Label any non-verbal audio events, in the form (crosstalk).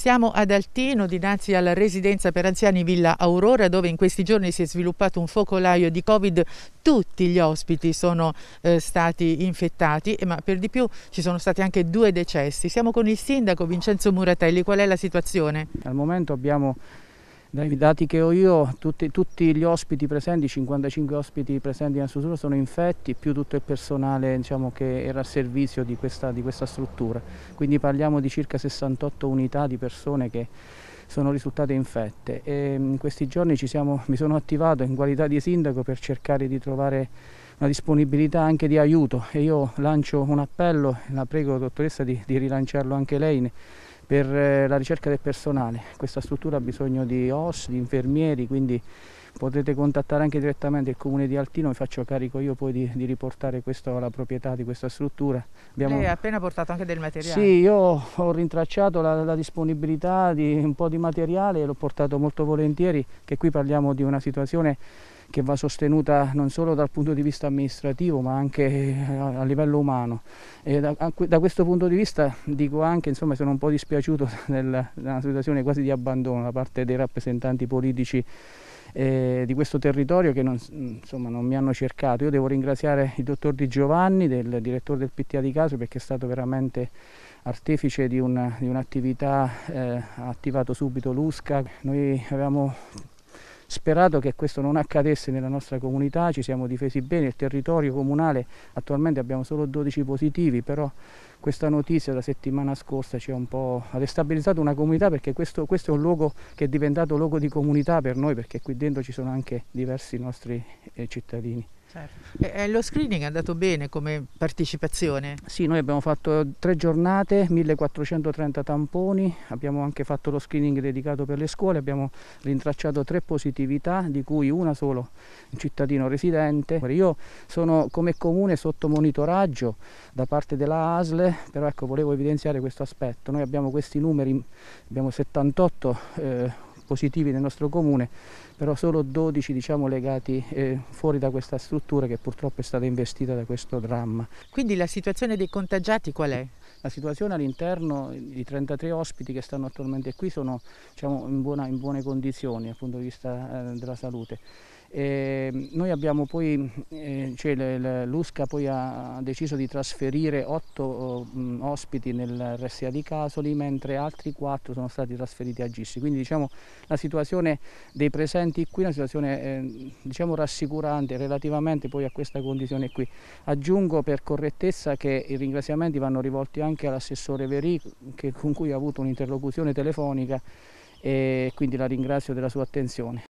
Siamo ad Altino, dinanzi alla residenza per anziani Villa Aurora, dove in questi giorni si è sviluppato un focolaio di Covid. Tutti gli ospiti sono eh, stati infettati, ma per di più ci sono stati anche due decessi. Siamo con il sindaco Vincenzo Muratelli. Qual è la situazione? Al momento abbiamo dai dati che ho io, tutti, tutti gli ospiti presenti, 55 ospiti presenti nella struttura sono infetti, più tutto il personale diciamo, che era a servizio di questa, di questa struttura. Quindi parliamo di circa 68 unità di persone che sono risultate infette. E mm, in questi giorni siamo, mi sono attivato in qualità di sindaco per cercare di trovare una disponibilità anche di aiuto e io lancio un appello, la prego dottoressa di, di rilanciarlo anche lei per eh, la ricerca del personale. Questa struttura ha bisogno di OS, di infermieri, quindi potete contattare anche direttamente il comune di Altino, mi faccio carico io poi di, di riportare questo alla proprietà di questa struttura. Abbiamo... Lei ha appena portato anche del materiale? Sì, io ho rintracciato la, la disponibilità di un po' di materiale e l'ho portato molto volentieri, che qui parliamo di una situazione che va sostenuta non solo dal punto di vista amministrativo ma anche eh, a, livello umano. Da, da, questo punto di vista dico anche, insomma sono un po' dispiaciuto (laughs) della situazione quasi di abbandono da parte dei rappresentanti politici eh, di questo territorio che non, mm, insomma, non, mi hanno cercato. Io devo ringraziare il dottor Di Giovanni, del direttore del PTA di Caso, perché è stato veramente artefice di, un'attività, un eh, ha attivato subito l'USCA. Noi avevamo sperato che questo non accadesse nella nostra comunità, ci siamo difesi bene, il territorio comunale attualmente abbiamo solo 12 positivi, però questa notizia la settimana scorsa ci ha un po' destabilizzato una comunità perché questo, questo, è un luogo che è diventato luogo di comunità per noi perché qui dentro ci sono anche diversi nostri eh, cittadini. Certo. E lo screening è andato bene come partecipazione? Sì, noi abbiamo fatto tre giornate, 1430 tamponi, abbiamo anche fatto lo screening dedicato per le scuole, abbiamo rintracciato tre positività, di cui una solo un cittadino residente. Io sono come comune sotto monitoraggio da parte della ASL, però ecco, volevo evidenziare questo aspetto. Noi abbiamo questi numeri, abbiamo 78 eh, positivi nel nostro comune, però solo 12 diciamo, legati eh, fuori da questa struttura che purtroppo è stata investita da questo dramma. Quindi la situazione dei contagiati qual è? La situazione all'interno di 33 ospiti che stanno attualmente qui sono diciamo, in, buona, in, buone condizioni dal punto di vista eh, della salute. Eh, noi abbiamo poi, eh, cioè l'USCA poi ha deciso di trasferire otto oh, mh, ospiti nel RSA di Casoli, mentre altri quattro sono stati trasferiti a Gissi. Quindi diciamo, la situazione dei presenti qui è una situazione eh, diciamo, rassicurante relativamente poi a questa condizione qui. Aggiungo per correttezza che i ringraziamenti vanno rivolti anche all'assessore Veri, che, con cui ho avuto un'interlocuzione telefonica e quindi la ringrazio della sua attenzione.